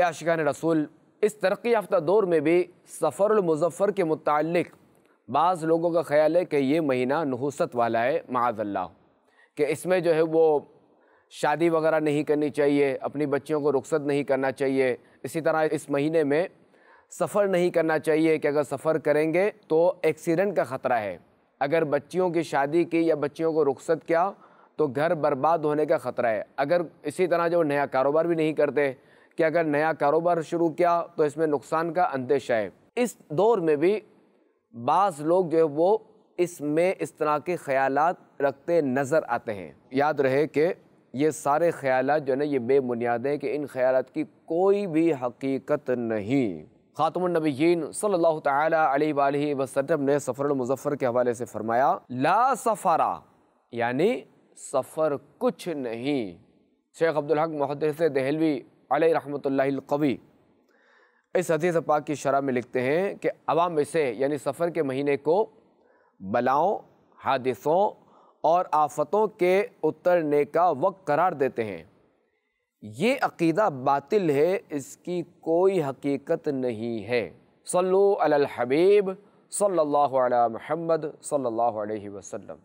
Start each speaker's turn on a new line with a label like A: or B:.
A: आशिकान रसूल इस तरक्की याफ्ता दौर में भी सफ़रमज़फ़र के मुतल बाज़ लोगों का ख्याल है कि ये महीना नहूसत वाला है माजल्ला कि इसमें जो है वो शादी वगैरह नहीं करनी चाहिए अपनी बच्चियों को रुखसत नहीं करना चाहिए इसी तरह इस महीने में सफ़र नहीं करना चाहिए कि अगर सफ़र करेंगे तो एक्सीडेंट का ख़तरा है अगर बच्चियों की शादी की या बच्चियों को रुखसत किया तो घर बर्बाद होने का ख़तरा है अगर इसी तरह जो नया कारोबार भी नहीं करते कि अगर नया कारोबार शुरू किया तो इसमें नुकसान का अंदेशा है इस दौर में भी बाज़ लोग जो है वो इसमें इस तरह के ख्याल रखते नज़र आते हैं याद रहे कि ये सारे ख्याल जो है ना ये बेबुनियाद हैं कि इन ख्याल की कोई भी हकीकत नहीं ख़ातमनबीन सल्लल्लाहु तली वसम ने सफ़र मुजफ़र के हवाले से फ़रमाया ला सफारा यानी सफ़र कुछ नहीं शेख अब्दुल हक मुहदस दहलवी अल रहमतल्लाकवी इस हदीस पाक की शरह में लिखते हैं कि अवाम इसे से यानी सफ़र के महीने को बलाओं हादिसों और आफतों के उतरने का वक्त करार देते हैं ये अकीदा बातिल है इसकी कोई हकीकत नहीं है सल्लु अल हबीब सल्लल्लाहु अलैहि मोहम्मद सल्लल्लाहु अलैहि वसल्लम